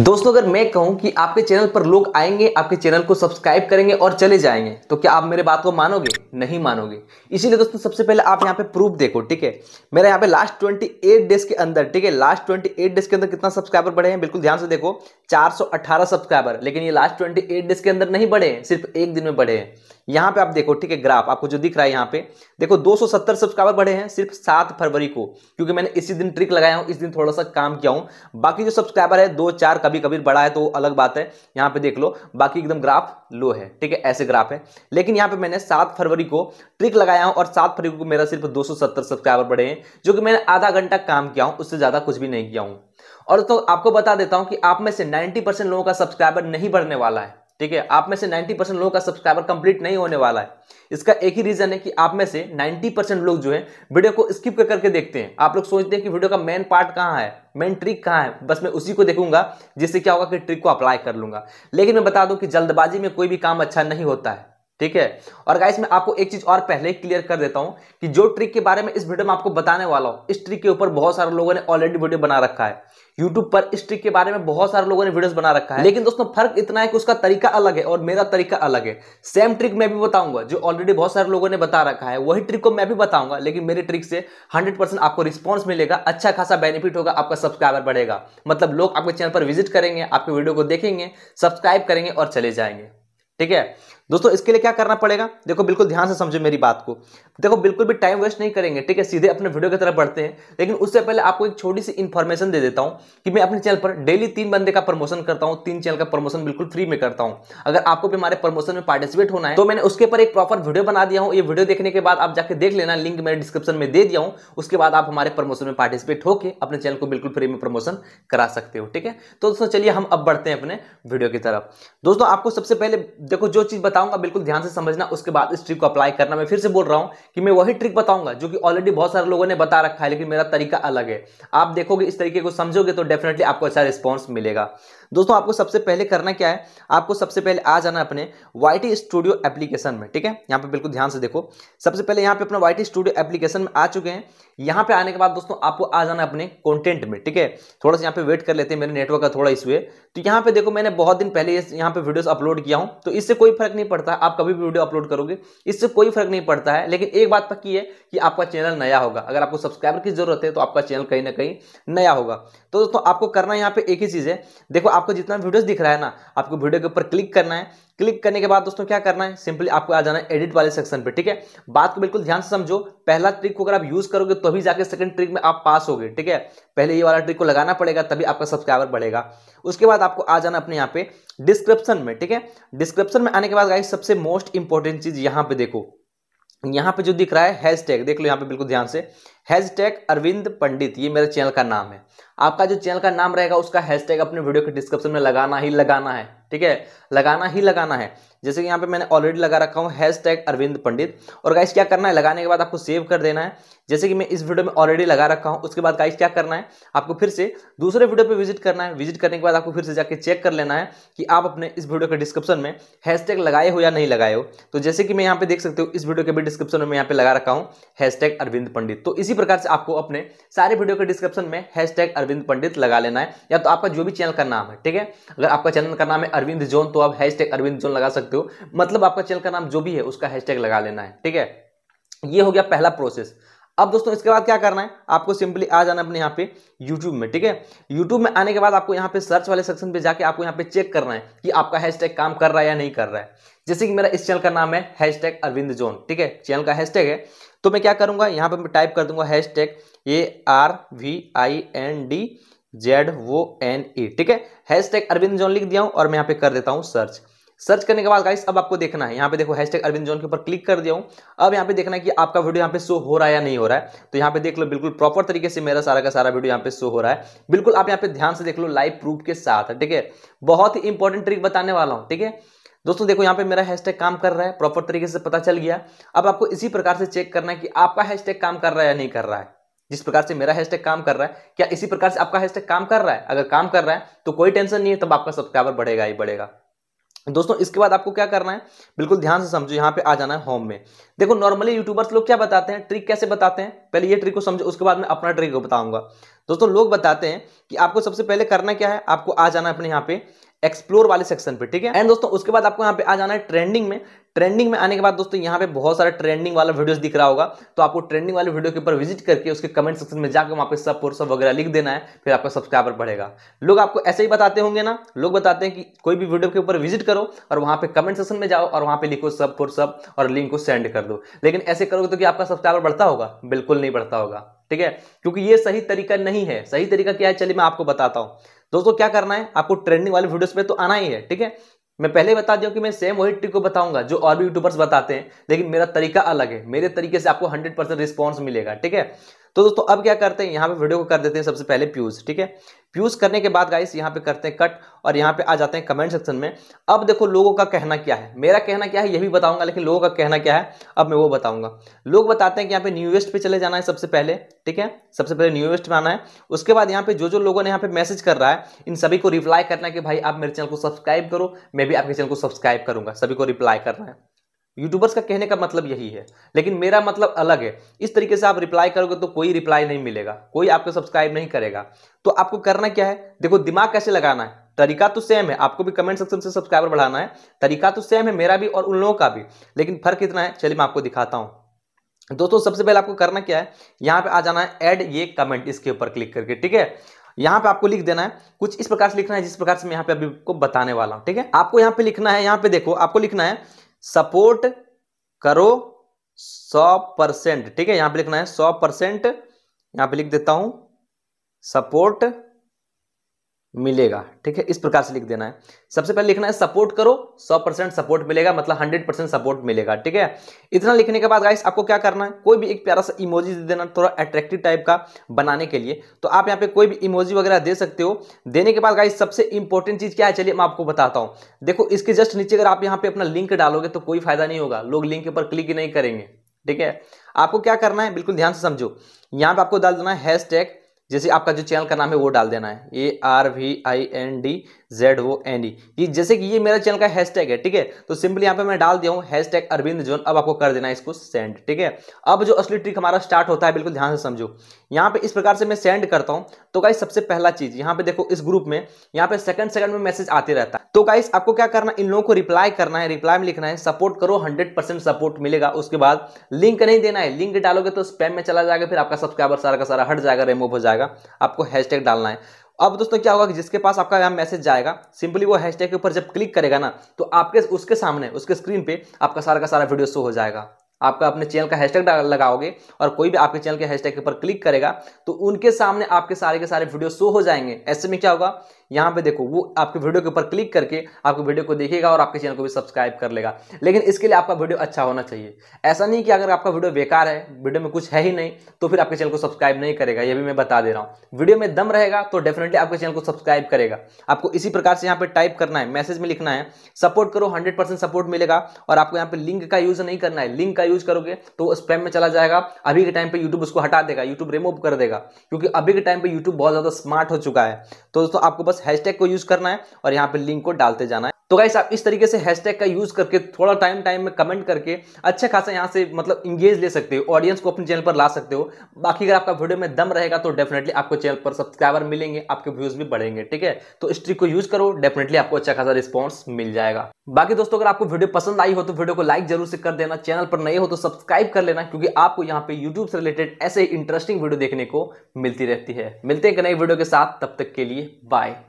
दोस्तों अगर मैं कहूं कि आपके चैनल पर लोग आएंगे आपके चैनल को सब्सक्राइब करेंगे और चले जाएंगे तो क्या आप मेरे बात को मानोगे नहीं मानोगे इसीलिए दोस्तों सबसे पहले आप यहाँ पे प्रूफ देखो ठीक है मेरा यहाँ पे लास्ट 28 डेज के अंदर ठीक है लास्ट 28 डेज के अंदर कितना सब्सक्राइबर बढ़े हैं बिल्कुल ध्यान से देखो चार सब्सक्राइबर लेकिन ये लास्ट ट्वेंटी डेज के अंदर नहीं बढ़े हैं सिर्फ एक दिन में बढ़े हैं यहाँ पे आप देखो ठीक है ग्राफ आपको जो दिख रहा है यहाँ पे देखो 270 सब्सक्राइबर बढ़े हैं सिर्फ सात फरवरी को क्योंकि मैंने इसी दिन ट्रिक लगाया हूँ इस दिन थोड़ा सा काम किया हूँ बाकी जो सब्सक्राइबर है दो चार कभी कभी बड़ा है तो अलग बात है यहाँ पे देख लो बाकी एकदम ग्राफ लो है ठीक है ऐसे ग्राफ है लेकिन यहाँ पे मैंने सात फरवरी को ट्रिक लगाया हूँ और सात फरवरी को मेरा सिर्फ 270 सब्सक्राइबर बढ़े हैं जो कि मैंने आधा घंटा काम किया हूँ उससे ज़्यादा कुछ भी नहीं किया हूँ और तो आपको बता देता हूँ कि आप में से नाइन्टी लोगों का सब्सक्राइबर नहीं बढ़ने वाला है ठीक है आप में से 90 परसेंट लोगों का सब्सक्राइबर कंप्लीट नहीं होने वाला है इसका एक ही रीजन है कि आप में से 90 परसेंट लोग जो है वीडियो को स्किप कर करके देखते हैं आप लोग सोचते हैं कि वीडियो का मेन पार्ट कहाँ है मेन ट्रिक कहाँ है बस मैं उसी को देखूंगा जिससे क्या होगा कि ट्रिक को अप्लाई कर लूंगा लेकिन मैं बता दूं कि जल्दबाजी में कोई भी काम अच्छा नहीं होता है ठीक है और गाइस मैं आपको एक चीज और पहले क्लियर कर देता हूं कि जो ट्रिक के बारे में इस वीडियो में आपको बताने वाला हूं इस ट्रिक के ऊपर बहुत सारे लोगों ने ऑलरेडी वीडियो बना रखा है यूट्यूब पर इस ट्रिक के बारे में बहुत सारे लोगों ने वीडियोस बना रखा है लेकिन दोस्तों फर्क इतना है कि उसका तरीका अलग है और मेरा तरीका अलग है सेम ट्रिक मैं भी बताऊंगा जो ऑलरेडी बहुत सारे लोगों ने बता रखा है वही ट्रिक को मैं भी बताऊंगा लेकिन मेरे ट्रिक से 100% आपको रिस्पॉन्स मिलेगा अच्छा खासा बेनिफिट होगा आपका सब्सक्राइबर बढ़ेगा मतलब लोग आपके चैनल पर विजिट करेंगे आपके वीडियो को देखेंगे सब्सक्राइब करेंगे और चले जाएंगे ठीक है दोस्तों इसके लिए क्या करना पड़ेगा देखो बिल्कुल ध्यान से समझो मेरी बात को देखो बिल्कुल भी टाइम वेस्ट नहीं करेंगे ठीक है सीधे अपने वीडियो की तरफ बढ़ते हैं लेकिन उससे पहले आपको एक छोटी सी इन्फॉर्मेशन दे देता हूँ कि मैं अपने चैनल पर डेली तीन बंदे का प्रमोशन करता हूँ तीन चैनल का प्रमोशन बिल्कुल फ्री में करता हूँ अगर आपको भी हमारे प्रमोशन में पार्टिसिपेट होना है तो मैंने उसके पर एक प्रॉपर वीडियो बना दिया हूँ ये वीडियो देखने के बाद आप जाकर देख लेना लिंक मैंने डिस्क्रिप्शन में दे दिया हूँ उसके बाद आप हमारे प्रमोशन में पार्टिसिपेट होकर अपने चैनल को बिल्कुल फ्री में प्रमोशन करा सकते हो ठीक है तो दोस्तों चलिए हम अब बढ़ते हैं अपने वीडियो की तरफ दोस्तों आपको सबसे पहले देखो जो चीज़ बताऊंगा बिल्कुल ध्यान से समझना उसके बाद इस ट्रिक को अप्लाई करना मैं फिर से बोल रहा हूं कि मैं वही ट्रिक बताऊंगा जो कि ऑलरेडी बहुत सारे लोगों ने बता रखा है लेकिन मेरा तरीका अलग है आप देखोगे इस तरीके को समझोगे तो डेफिनेटली आपको अच्छा रिस्पॉन्स मिलेगा दोस्तों आपको सबसे पहले करना क्या है आपको सबसे पहले आ जाना अपने वाई स्टूडियो एप्लीकेशन में ठीक है यहाँ पे बिल्कुल ध्यान से देखो सबसे पहले यहाँ पे अपना वाई स्टूडियो एप्लीकेशन में आ चुके हैं यहाँ पे आने के बाद दोस्तों आपको आ जाना अपने कॉन्टेंट में ठीक है थोड़ा सा यहाँ पे वेट कर लेते हैं मेरे नेटवर्क का थोड़ा इशू है तो यहाँ पे देखो मैंने बहुत दिन पहले यहाँ पे वीडियो अपलोड किया हूँ तो इससे कोई फर्क नहीं पड़ता आप कभी भी वीडियो अपलोड करोगे इससे कोई फर्क नहीं पड़ता है लेकिन एक बात पक्की है कि आपका चैनल नया होगा अगर आपको सब्सक्राइबर की जरूरत है तो आपका चैनल कहीं ना कहीं नया होगा तो दोस्तों आपको करना यहाँ पे एक ही चीज़ है देखो आप आपको जितना वीडियोस दिख रहा है ना आपको वीडियो के ऊपर क्लिक करना है क्लिक करने के बाद दोस्तों क्या करना है सिंपली आपको आ जाना है एडिट वाले सेक्शन पे ठीक है बात को बिल्कुल ध्यान से समझो पहला ट्रिक को अगर आप यूज करोगे तभी तो जाके सेकंड ट्रिक में आप पास होगे ठीक है पहले ये वाला ट्रिक को लगाना पड़ेगा तभी आपका सब्सक्राइबर बढ़ेगा उसके बाद आपको आ जाना अपने यहाँ पे डिस्क्रिप्शन में ठीक है डिस्क्रिप्शन में आने के बाद गाइस सबसे मोस्ट इंपॉर्टेंट चीज यहाँ पे देखो यहाँ पे जो दिख रहा है टैग देख लो यहाँ पे बिल्कुल ध्यान से टैग अरविंद पंडित ये मेरे चैनल का नाम है आपका जो चैनल का नाम रहेगा उसका टैग अपने वीडियो के डिस्क्रिप्शन में लगाना ही लगाना है ठीक है लगाना ही लगाना है जैसे कि यहाँ पे मैंने ऑलरेडी लगा रखा हूँ हैश टैग अरविंद पंडित और गाइस क्या करना है लगाने के बाद आपको सेव कर देना है जैसे कि मैं इस वीडियो में ऑलरेडी लगा रखा हूँ उसके बाद गाइस क्या करना है आपको फिर से दूसरे वीडियो पे विजिट करना है विजिट करने के बाद आपको फिर से जाके चेक कर लेना है कि आप अपने इस वीडियो के डिस्क्रिप्शन में हैश लगाए हो या नहीं लगाए हो तो जैसे कि मैं यहाँ पे देख सकते हो इस वीडियो के भी डिस्क्रिप्शन में यहाँ पे लगा रखा हूँ हैश अरविंद पंडित तो इसी प्रकार से आपको अपने सारे वीडियो के डिस्क्रिप्शन में हैश अरविंद पंडित लगा लेना है या तो आपका जो भी चैनल का नाम है ठीक है अगर आपका चैनल का नाम है अरविंद जोन तो आप हैश अरविंद जोन लगा सकते सकते हो मतलब आपका चैनल का नाम जो भी है उसका हैशटैग लगा लेना है ठीक है ये हो गया पहला प्रोसेस अब दोस्तों इसके बाद क्या करना है आपको सिंपली आ जाना अपने यहाँ पे YouTube में ठीक है YouTube में आने के बाद आपको यहाँ पे सर्च वाले सेक्शन पे जाके आपको यहाँ पे चेक करना है कि आपका हैशटैग काम कर रहा है या नहीं कर रहा है जैसे कि मेरा इस चैनल का नाम है हैशटैग अरविंद जोन ठीक है चैनल का हैशटैग है तो मैं क्या करूंगा यहाँ पर मैं टाइप कर दूंगा hash tag A R V I N D Z O N E ठीक है हैश टैग अरविंद जोन लिख दिया हूं और मैं यहाँ पे कर देता हूँ सर्च सर्च करने के बाद गाइस अब आपको देखना है यहाँ पे देखो हैशटैग अरविंद जॉन के ऊपर क्लिक कर दिया हूँ अब यहाँ पे देखना है कि आपका वीडियो यहाँ पे शो हो रहा है या नहीं हो रहा है तो यहाँ पे देख लो बिल्कुल प्रॉपर तरीके से मेरा सारा का सारा वीडियो यहाँ पे शो हो रहा है बिल्कुल आप यहाँ पे ध्यान से देख लो लाइव प्रूफ के साथ ठीक है बहुत ही इंपॉर्टेंट ट्रिक बताने वाला हूँ ठीक है दोस्तों देखो यहाँ पे मेरा हैशटैग काम कर रहा है प्रॉपर तरीके से पता चल गया अब आपको इसी प्रकार से चेक करना है कि आपका हैशटैग काम कर रहा है या नहीं कर रहा है जिस प्रकार से मेरा हैशटैग काम कर रहा है क्या इसी प्रकार से आपका हैशटैग काम कर रहा है अगर काम कर रहा है तो कोई टेंशन नहीं है तब आपका सब्सक्राइबर बढ़ेगा ही बढ़ेगा दोस्तों इसके बाद आपको क्या करना है बिल्कुल ध्यान से समझो यहाँ पे आ जाना है होम में देखो नॉर्मली यूट्यूबर्स लोग क्या बताते हैं ट्रिक कैसे बताते हैं पहले ये ट्रिक को समझो उसके बाद मैं अपना ट्रिक को बताऊंगा दोस्तों लोग बताते हैं कि आपको सबसे पहले करना क्या है आपको आ जाना है अपने यहाँ पे एक्सप्लोर वाले सेक्शन पे ठीक है एंड दोस्तों उसके बाद आपको यहाँ पे आ जाना है ट्रेंडिंग में ट्रेंडिंग में आने के बाद दोस्तों यहाँ पे बहुत सारे ट्रेंडिंग वाला वीडियोस दिख रहा होगा तो आपको ट्रेंडिंग वाले वीडियो के ऊपर विजिट करके उसके कमेंट सेक्शन में जाकर वहाँ पे सब पोर्स वगैरह लिख देना है फिर आपका सब्सक्राइबर बढ़ेगा लोग आपको ऐसे ही बताते होंगे ना लोग बताते हैं कि कोई भी वीडियो के ऊपर विजिट करो और वहाँ पे कमेंट सेक्शन में जाओ और वहाँ पे लिखो सब और सब और लिंक को सेंड कर दो लेकिन ऐसे करोगे तो कि आपका सब्सक्राइबर बढ़ता होगा बिल्कुल नहीं बढ़ता होगा ठीक है क्योंकि ये सही तरीका नहीं है सही तरीका क्या है चलिए मैं आपको बताता हूँ दोस्तों क्या करना है आपको ट्रेंडिंग वाले वीडियोस पे तो आना ही है ठीक है मैं पहले बता दिया कि मैं सेम वही ट्रिक को बताऊंगा जो और भी यूट्यूबर्स बताते हैं लेकिन मेरा तरीका अलग है मेरे तरीके से आपको हंड्रेड परसेंट रिस्पॉन्स मिलेगा ठीक है तो दोस्तों अब क्या करते हैं यहाँ पे वीडियो को कर देते हैं सबसे पहले प्यूज ठीक है प्यूज करने के बाद गाइस यहाँ पे करते हैं कट और यहाँ पे आ जाते हैं कमेंट सेक्शन में अब देखो लोगों का कहना क्या है मेरा कहना क्या है यह भी बताऊंगा लेकिन लोगों का कहना क्या है अब मैं वो बताऊंगा लोग बताते हैं कि यहाँ पे न्यूएस्ट पे चले जाना है सबसे पहले ठीक है सबसे पहले न्यूएस्ट में आना है उसके बाद यहाँ पे जो जो लोगों ने यहाँ पे मैसेज कर रहा है इन सभी को रिप्लाई करना है कि भाई आप मेरे चैनल को सब्सक्राइब करो मैं भी आपके चैनल को सब्सक्राइब करूंगा सभी को रिप्लाई करना है यूट्यूबर्स का कहने का मतलब यही है लेकिन मेरा मतलब अलग है इस तरीके से आप रिप्लाई करोगे तो कोई रिप्लाई नहीं मिलेगा कोई आपको सब्सक्राइब नहीं करेगा तो आपको करना क्या है देखो दिमाग कैसे लगाना है तरीका तो सेम है आपको भी कमेंट सेक्शन से सब्सक्राइबर बढ़ाना है तरीका तो सेम है मेरा भी और उन लोगों का भी लेकिन फर्क इतना है चलिए मैं आपको दिखाता हूँ दोस्तों सबसे पहले आपको करना क्या है यहाँ पे आ जाना है एड ये कमेंट इसके ऊपर क्लिक करके ठीक है यहाँ पे आपको लिख देना है कुछ इस प्रकार से लिखना है जिस प्रकार से मैं यहाँ पे अभी को बताने वाला हूँ ठीक है आपको यहाँ पे लिखना है यहाँ पे देखो आपको लिखना है सपोर्ट करो सौ परसेंट ठीक है यहां पे लिखना है सौ परसेंट यहां पे लिख देता हूं सपोर्ट मिलेगा ठीक है इस प्रकार से लिख देना है सबसे पहले लिखना है सपोर्ट करो 100 परसेंट सपोर्ट मिलेगा मतलब 100 परसेंट सपोर्ट मिलेगा ठीक है इतना लिखने के बाद गाइस आपको क्या करना है कोई भी एक प्यारा सा इमोजी दे देना थोड़ा अट्रैक्टिव टाइप का बनाने के लिए तो आप यहाँ पे कोई भी इमोजी वगैरह दे सकते हो देने के बाद गाइस सबसे इंपॉर्टेंट चीज़ क्या है चलिए मैं आपको बताता हूँ देखो इसके जस्ट नीचे अगर आप यहाँ पे अपना लिंक डालोगे तो कोई फायदा नहीं होगा लोग लिंक पर क्लिक नहीं करेंगे ठीक है आपको क्या करना है बिल्कुल ध्यान से समझो यहाँ पे आपको डाल देना है हैश टैग जैसे आपका जो चैनल का नाम है वो डाल देना है A R V I N D Z O N E ये जैसे कि ये मेरा चैनल का हैशटैग है ठीक है तो सिंपली यहाँ पे मैं डाल दिया हूँ हैशटैग अरविंद जोन अब आपको कर देना है इसको सेंड ठीक है अब जो असली ट्रिक हमारा स्टार्ट होता है बिल्कुल ध्यान से समझो यहाँ पे इस प्रकार से मैं सेंड करता हूँ तो गाइस सबसे पहला चीज यहाँ पे देखो इस ग्रुप में यहाँ पे सेकंड सेकंड में मैसेज आते रहता है तो गाइस आपको क्या करना इन लोगों को रिप्लाई करना है रिप्लाई में लिखना है सपोर्ट करो हंड्रेड परसेंट सपोर्ट मिलेगा उसके बाद लिंक नहीं देना है लिंक डालोगे तो स्पैम में चला जाएगा फिर आपका सब्सक्राइबर सारा का सारा हट जाएगा रिमूव हो जाएगा आपको टैग डालना है अब दोस्तों क्या होगा कि जिसके पास आपका यहाँ मैसेज जाएगा सिंपली वो हैशटैग के ऊपर जब क्लिक करेगा ना तो आपके उसके सामने उसके स्क्रीन पे आपका सारा का सारा वीडियो शो हो जाएगा आपका अपने चैनल का हैशटैग लगाओगे और कोई भी आपके चैनल के हैशटैग के ऊपर क्लिक करेगा तो उनके सामने आपके सारे के सारे वीडियो शो हो जाएंगे ऐसे में क्या होगा यहाँ पे देखो वो आपके वीडियो के ऊपर क्लिक करके आपके वीडियो को देखेगा और आपके चैनल को भी सब्सक्राइब कर लेगा लेकिन इसके लिए आपका वीडियो अच्छा होना चाहिए ऐसा नहीं कि अगर आपका वीडियो बेकार है वीडियो में कुछ है ही नहीं तो फिर आपके चैनल को सब्सक्राइब नहीं करेगा ये भी मैं बता दे रहा हूँ वीडियो में दम रहेगा तो डेफिनेटली आपके चैनल को सब्सक्राइब करेगा आपको इसी प्रकार से यहाँ पर टाइप करना है मैसेज में लिखना है सपोर्ट करो हंड्रेड सपोर्ट मिलेगा और आपको यहाँ पे लिंक का यूज़ नहीं करना है लिंक का यूज़ करोगे तो स्पैम में चला जाएगा अभी के टाइम पर यूट्यूब उसको हटा देगा यूट्यूब रिमूव कर देगा क्योंकि अभी के टाइम पर यूट्यूब बहुत ज़्यादा स्मार्ट हो चुका है तो दोस्तों आपको बस हैशटैग को यूज करना है और यहाँ पे लिंक को डालते जाना है तो गाइस आप इस तरीके से हैशटैग का यूज करके थोड़ा टाइम टाइम में कमेंट करके अच्छा खासा यहाँ से मतलब इंगेज ले सकते हो ऑडियंस को अपने चैनल पर ला सकते हो बाकी अगर आपका वीडियो में दम रहेगा तो डेफिनेटली आपको चैनल पर सब्सक्राइबर मिलेंगे आपके व्यूज भी बढ़ेंगे ठीक है तो इस ट्रिक को यूज करो डेफिनेटली आपको अच्छा खासा रिस्पॉन्स मिल जाएगा बाकी दोस्तों अगर आपको वीडियो पसंद आई हो तो वीडियो को लाइक जरूर से कर देना चैनल पर नए हो तो सब्सक्राइब कर लेना क्योंकि आपको यहाँ पे यूट्यूब से रिलेटेड ऐसे इंटरेस्टिंग वीडियो देखने को मिलती रहती है मिलते हैं नई वीडियो के साथ तब तक के लिए बाय